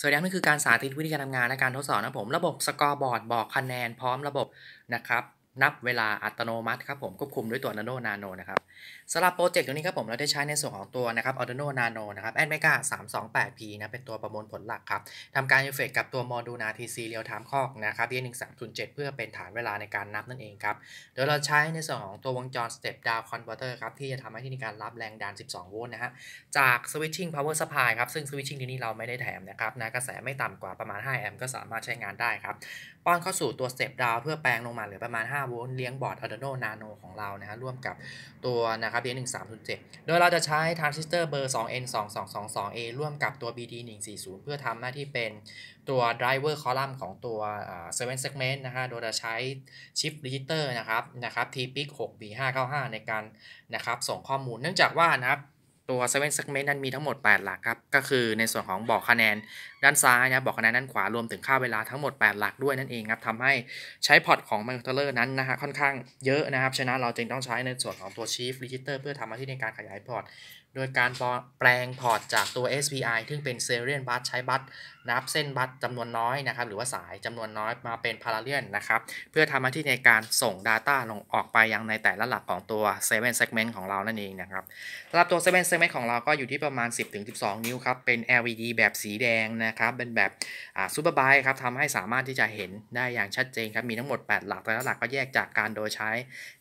สัสดีครังนี่คือการสาธิตวิธีการทำงาน และการทดสอบนะผมระบบสกอร์บอร์ดบอกคะแนน พร้อมระบบนะครับนับเวลาอัตโนมัติครับผมควบคุมด้วยตัว a d โนน o n a นะครับสำหรับโปรเจกต์ตรงนี้ครับผมเราได้ใช้ในส่วนของตัวนะครับอัตโนนาโนนะครับแามสองแ 328P นะเป็นตัวประมวลผลหลักครับทำการอิเฟกกับตัวโมดูลนทีซีเรียลไทม์คอกนะครับเบียนหึ่งสาม3ุนเจ็ดเพื่อเป็นฐานเวลาในการนับนั่นเองครับโดยเราใช้ในส่วนของตัววงจรสเปดาวคอนเวอร์เตอร์ครับที่จะทำให้ที่ในการรับแรงดัน12โวลต์นะฮะจากสวิตชิ่งพาวเวอร์สปายครับซึ่งสวิตชิ่งที่นี้เราไม่ได้แถมนะครับนะกระแสไม่ต่ำกว่าประมาณ5แอมป์ก็สามารถใช้งานได้ครับป้อนเข้าสู่ตัวสเต p d o w เพื่อแปลงลงมาเหลือประมาณ5 5โวลต์เลี้ยงบอร์ด Arduino Nano ของเรานะฮะร่วมกับตัวนะครับ BN1307 โดยเราจะใช้ทรานซิสเตอร์เบอร์ 2N2222A ร่วมกับตัว BD140 เพื่อทำหน้าที่เป็นตัวดเวอร์คอลัมน์ของตัว7 segment นะฮะโดยจะใช้ชิปดิจิเตอร์นะครับนะครับ TPIC 6B595 ในการนะครับ ส่งข้อมูลเนื่องจากว่านะครับตัว7 segment นั้นมีทั้งหมด 8 หลักครับ ก็คือในส่วนของบอกคะแนน ด้านซ้ายนะบอกคะแนนด้านขวารวมถึงค่าเวลาทั้งหมด 8 หลักด้วยนั่นเองครับทำให้ใช้พอร์ตของ m i c r o t e l l e นั้นนะฮะค่อนข้างเยอะนะครับ ฉะนั้นเราจึงต้องใช้ในส่วนของตัว Chief Register เพื่อทำหน้าที่ในการขยายพอร์ต โดยการแปลงพอร์ตจากตัว SPI ซึ่งเป็น Serial b u สใช้บัสนับเส้นบัตจำนวนน้อยนะครับ หรือว่าสายจำนวนน้อยมาเป็นพาราเลียนนะครับ เพื่อทำหน้าที่ในการส่ง Data ลงออกไปยังในแต่ละหลักของตัว 7 segment ของเรานั่นเองนะครับสำหรับตัว 7 segment ของเราก็อยู่ที่ประมาณ 10-12 นิ้วครับ เป็น LED แบบสีแดงนะครับ เป็นแบบซูเปอร์ไบครับทำให้สามารถที่จะเห็นได้อย่างชัดเจนครับ มีทั้งหมด 8 หลักแต่ละหลักก็แยกจากการโดยใช้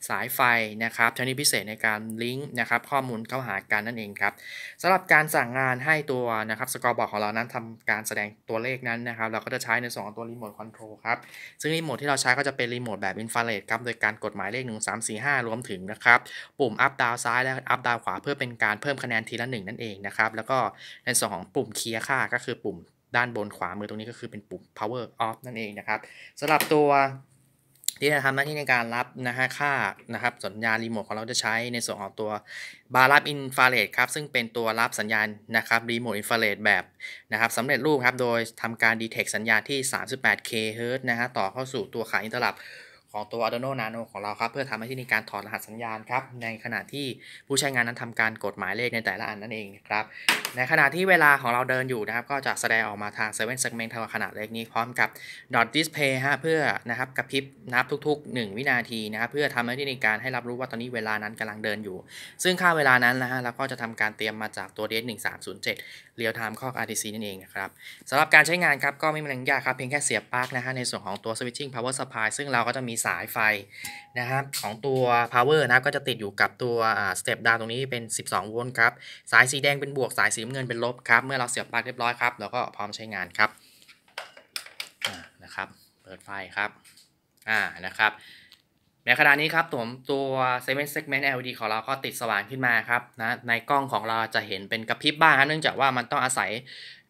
สายไฟนะครับชนิดพิเศษในการลิงก์นะครับข้อมูลเข้าหากันนั่นเองครับสำหรับการสั่งงานให้ตัวนะครับสกอร์บอร์ดของเรา นั้นทำการแสดงตัวเลขนั้นนะครับ เราก็จะใช้ในสองตัวรีโมทคอนโทรลครับ ซึ่งรีโมทที่เราใช้ก็จะเป็นรีโมทแบบอินฟาเรดครับ โดยการกดหมายเลข 1 3 4 5 รวมถึงนะครับ ปุ่มอัพดาวซ้ายและอัพดาวขวาเพื่อเป็นการเพิ่มคะแนนทีละ 1 นั่นเองนะครับ แล้วก็ในส่วนของปุ่มเคลียร์ค่า ก็คือปุ่มด้านบนขวามือตรงนี้ก็คือเป็นปุ่ม power off นั่นเองนะครับสำหรับตัวที่จะทำหน้าที่ในการรับนะฮะค่านะครับสัญญาณรีโมทของเราจะใช้ในส่วนของตัว บาร์รับอินฟาเรดครับซึ่งเป็นตัวรับสัญญาณนะครับรีโมทอินฟาเรดแบบนะครับสำเร็จรูปครับโดยทำการดีเทคสัญญาณที่38 k h z นะฮะต่อเข้าสู่ตัวขายอินเตอร์ลับของตัว Arduino Nano ของเราครับ เพื่อทำให้ที่ในการถอดรหัสสัญญาณครับ ในขณะที่ผู้ใช้งานนั้นทำการกดหมายเลขในแต่ละอันนั่นเองครับ ในขณะที่เวลาของเราเดินอยู่นะครับ ก็จะแสดงออกมาทาง7 segment ทางขนาดเล็กนี้พร้อมกับ dot display ฮะเพื่อนะครับกระพริบนับทุกๆ 1 วินาทีนะครับ เพื่อทำให้ที่ในการให้รับรู้ว่าตอนนี้เวลานั้นกำลังเดินอยู่ ซึ่งค่าเวลานั้นนะฮะเราก็จะทำการเตรียมมาจากตัว DS 1307 real time clock RTC นั่นเองนะครับสำหรับการใช้งานครับก็ไม่มีอะไรยากครับเพียงแค่เสียบปลั๊กนะฮะในส่วนของตัว switching power supply ซึ่งเราก็จะมีสายไฟนะครับของตัว power นะครับก็จะติดอยู่กับตัวสเต็ปดาวตรงนี้เป็น 12โวลต์ครับ สายสีแดงเป็นบวกสายสีเงินเป็นลบครับเมื่อเราเสียบปลั๊กเรียบร้อยครับเราก็พร้อมใช้งานครับนะครับเปิดไฟครับอ่านะครับ ในขณะนี้ครับตัวตัว seven segment LED ของเราก็ติดสว่างขึ้นมาครับนะในกล้องของเราจะเห็นเป็นกระพริบบ้างนะเนื่องจากว่ามันต้องอาศัย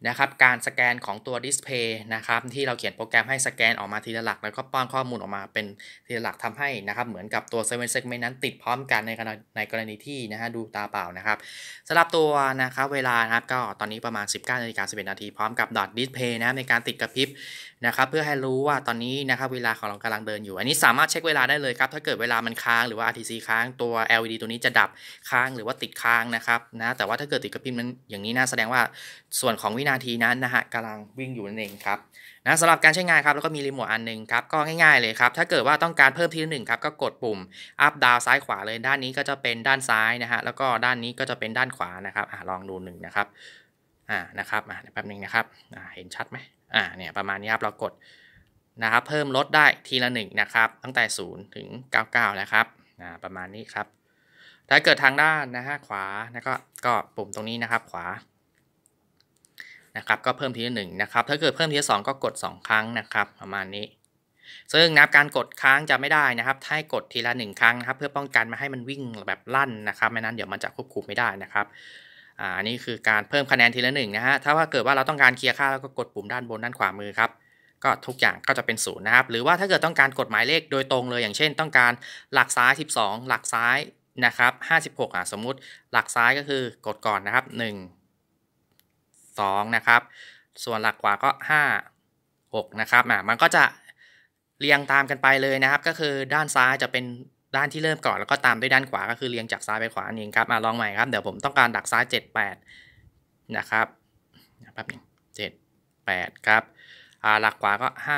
นะครับการสแกนของตัวดิสเพย์นะครับที่เราเขียนโปรแกรมให้สแกนออกมาทีละหลักแล้วก็ป้อนข้อมูลออกมาเป็นทีละหลักทำให้นะครับเหมือนกับตัวเเซว่นเซกเมนต์นั้นติดพร้อมกันในในกรณีที่นะฮะดูตาเปล่านะครับสำหรับตัวนะครับเวลานะครับก็ตอนนี้ประมาณ 19นาฬิกาส1นาทีพร้อมกับ ดอทดิสเพย์นะในการติดกระพริบนะครับเพื่อให้รู้ว่าตอนนี้นะครับเวลาของเรากำลังเดินอยู่อันนี้สามารถเช็คเวลาได้เลยครับถ้าเกิดเวลามันค้างหรือว่า RTC ค้างตัว LED ตัวนี้จะดับค้างหรือว่าติดค้างนะครับนะแต่ว่าถ้าเกิดติดกระพริบมันอย่างนี้นะแสดงว่าส่วนของวินานาทีนั้นนะฮะกำลังวิ่งอยู่นั่นเองครับนะสำหรับการใช้งานครับแล้วก็มีรีโมทอันหนึ่งครับก็ง่ายๆเลยครับถ้าเกิดว่าต้องการเพิ่มทีละหนึ่งครับก็กดปุ่มอัพดาวซ้ายขวาเลยด้านนี้ก็จะเป็นด้านซ้ายนะฮะแล้วก็ด้านนี้ก็จะเป็นด้านขวานะครับอลองดูหนึ่งนะครับอ่านะครับอ่าแป๊บนึงนะครับอ่าเห็นชัดไหมอ่าเนี่ยประมาณนี้ครับเรากดนะครับเพิ่มลดได้ทีละหนึ่งนะครับ ตั้งแต่0ถึง99นะครับอ่าประมาณนี้ครับ ถ้าเกิดทางด้านนะฮะขวาแล้วก็ก็ปุ่มตรงนี้นะครับขวานะครับก็เพิ่มทีละหนึ่งนะครับถ้าเกิดเพิ่มทีละสองก็กด 2 ครั้งนะครับ ประมาณนี้ ซึ่งนับการกดค้างจะไม่ได้นะครับถ้ากดทีละ 1 ครั้งนะครับ เพื่อป้องกันไม่ให้มันวิ่งแบบลั่นนะครับไม่นั้นเดี๋ยวมันจะควบคุมไม่ได้นะครับอันนี้คือการเพิ่มคะแนนทีละหนึ่งนะฮะถ้าว่าเกิดว่าเราต้องการเคลียร์ค่า แล้วก็กดปุ่มด้านบนด้านขวามือครับก็ทุกอย่างก็จะเป็นศูนย์นะครับ หรือว่าถ้าเกิดต้องการกดหมายเลขโดยตรงเลย อย่างเช่น ต้องการหลักซ้าย12 หลักซ้ายนะครับ 56อ่ะสมมุติ หลักซ้ายก็คือกดก่อนนะครับ 1 2 นะครับ ส่วนหลักกว่าก็ 5 6 นะครับอ่มันก็จะเรียงตามกันไปเลยนะครับ ก็คือด้านซ้ายจะเป็นด้านที่เริ่มก่อนแล้วก็ตามด้วยด้านขวา ก็คือ เรียงจากซ้ายไปขวานี่ครับมาลองใหม่ครับ เดี๋ยวผมต้องการดักซ้าย7 8 นะครับแป๊บนึงเจ็ดแปดครับ หลักขวาก็5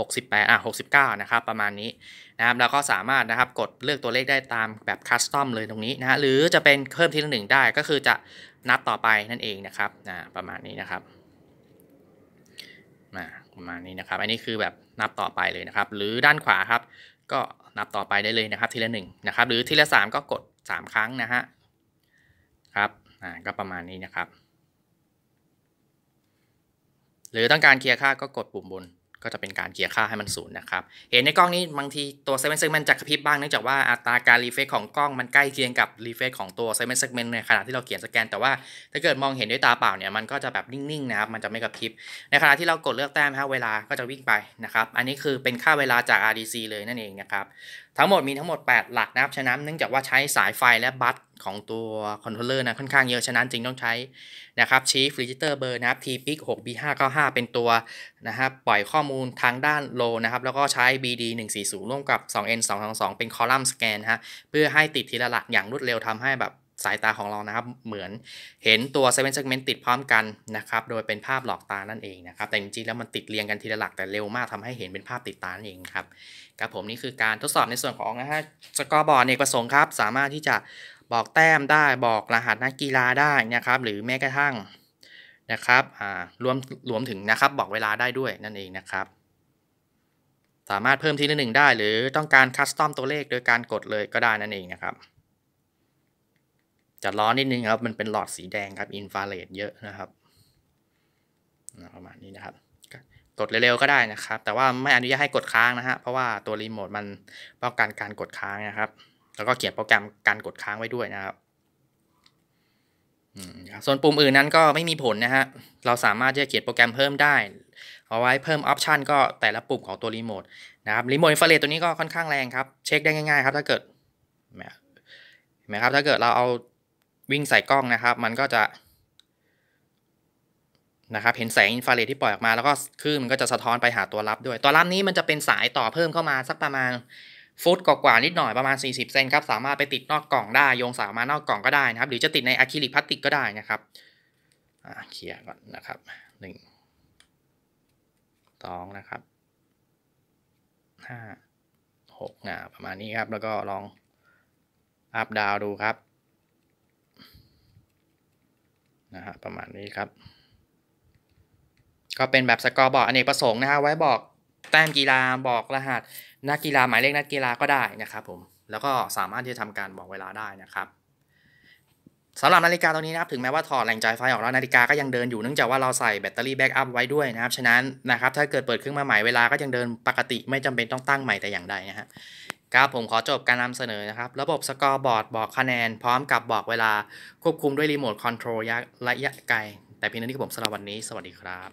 68อ่ะ69นะครับประมาณนี้นะครับเราก็สามารถนะครับกดเลือกตัวเลขได้ตามแบบคัสตอมเลยตรงนี้นะหรือจะเป็นเพิ่มทีละหนึ่งได้ก็คือจะนับต่อไปนั่นเองนะครับนะประมาณนี้นะครับมาประมาณนี้นะครับอันนี้คือแบบนับต่อไปเลยนะครับ หรือด้านขวาครับ ก็นับต่อไปได้เลยนะครับทีละหนึ่งนะครับหรือทีละสามก็กด 3 ครั้งนะฮะครับอ่าก็ประมาณนี้นะครับ หรือต้องการเคลียร์ค่าก็กดปุ่มบนก็จะเป็นการเกียร์ค่าให้มันศูนย์นะครับ เห็นในกล้องนี้บางทีตัวเซ g m e n t s e g m นต์จะกระพริบบ้างเนื่องจากว่าอัตราการรีเฟชของกล้องมันใกล้เคียงกับรีเฟชของตัวเซมิ e n t s e เ m e n ในขณะที่เราเขียนสแกนแต่ว่าถ้าเกิดมองเห็นด้วยตาเปล่าเนี่ยมันก็จะแบบนิ่งๆนะครับมันจะไม่กระพริบ ในขณะที่เรากดเลือกแต้มฮะเวลาก็จะวิ่งไปนะครับอันนี้คือเป็นค่าเวลาจาก RDC เลยนั่นเองนะครับทั้งหมดมีทั้งหมด8หลักนะครับฉะนั้นเนื่องจากว่าใช้สายไฟและบัสของตัวคอนโทรลเลอร์นะ ค่อนข้างเยอะ ฉะนั้นจริงต้องใช้ นะครับชีฟรีจิเตอร์เบอร์นะครับ t p i c 6 b 5 9 5เป็นตัวนะครับปล่อยข้อมูลทางด้านโลนะครับแล้วก็ใช้ bd 140ร่วมกับ 2n 222เป็นคอลัมน์สแกนฮะเพื่อให้ติดทีละหลักอย่างรวดเร็วทำให้แบบสายตาของเรานะครับเหมือนเห็นตัวเซเว่นเซกเมนต์ติดพร้อมกันนะครับ โดยเป็นภาพหลอกตานั่นเองนะครับแต่จริงๆแล้วมันติดเรียงกันทีละหลักแต่เร็วมากทำให้เห็นเป็นภาพติดตานั่นเองครับครับผมนี่คือการทดสอบในส่วนของนะฮะสกอร์บอร์ดเอกประสงค์ครับ สามารถที่จะบอกแต้มได้บอกรหัสนักกีฬาได้นะครับ หรือแม้กระทั่งนะครับอ่ารวมรวมถึงนะครับ บอกเวลาได้ด้วยนั่นเองนะครับ สามารถเพิ่มทีละหนึ่งได้ หรือต้องการคัสตอมตัวเลขโดยการกดเลยก็ได้นั่นเองนะครับจะร้อนนิดนึงครับ มันเป็นหลอดสีแดงครับอินฟราเรดเยอะนะครับประมาณนี้นะครับ กดเร็วๆก็ได้นะครับ แต่ว่าไม่อนุญาตให้กดค้างนะฮะ เพราะว่าตัวรีโมทมันป้องกันการกดค้างนะครับ แล้วก็เขียนโปรแกรมการกดค้างไว้ด้วยนะครับ ส่วนปุ่มอื่นนั้นก็ไม่มีผลนะฮะเราสามารถจะเขียนโปรแกรมเพิ่มได้ เอาไว้เพิ่มออปชันก็แต่ละปุ่มของตัวรีโมทนะครับ รีโมทอินฟราเรดตัวนี้ก็ค่อนข้างแรงครับ เช็คได้ง่ายๆครับถ้าเกิด เห็นไหมครับถ้าเกิดเราเอาวิ่งใส่กล้องนะครับ มันก็จะ นะครับเห็นแสงอินฟราเรดที่ปล่อยออกมาแล้วก็คลื่นมันก็จะสะท้อนไปหาตัวรับด้วยตัวรับนี้มันจะเป็นสายต่อเพิ่มเข้ามาสักประมาณฟุตกว่านิดหน่อยประมาณ 40เซนครับสามารถไปติดนอกกล่องได้โยงสายมานอกกล่องก็ได้นะครับ หรือจะติดในอะคริลิกพลาสติกก็ได้นะครับเคลียร์ก่อนนะครับหนึ่งสองนะครับห้าหกประมาณนี้ครับ แล้วก็ลองอัพดาวดูครับนะฮะประมาณนี้ครับ ก็เป็นแบบสกอร์บอร์ดอเนกประสงค์นะฮะไว้บอกแต้มกีฬาบอกรหัสนักกีฬาหมายเลขนักกีฬาก็ได้นะครับผม แล้วก็สามารถที่จะทำการบอกเวลาได้นะครับสำหรับนาฬิกาตัวนี้นะครับถึงแม้ว่าถอดแหล่งจ่ายไฟออกแล้วนาฬิกาก็ยังเดินอยู่เนื่องจากว่าเราใส่แบตเตอรี่แบ็กอัพไว้ด้วยนะครับ ฉะนั้นนะครับถ้าเกิดเปิดเครื่องมาใหม่เวลาก็ยังเดินปกติไม่จำเป็นต้องตั้งใหม่แต่อย่างใดนะฮะครับ ผมขอจบการนำเสนอนะครับ ระบบสกอร์บอร์ดบอกคะแนน พร้อมกับบอกเวลาควบคุมด้วยรีโมทคอนโทรลระยะไกล แต่เพียงเท่านี้ผมสำหรับวันนี้สวัสดีครับ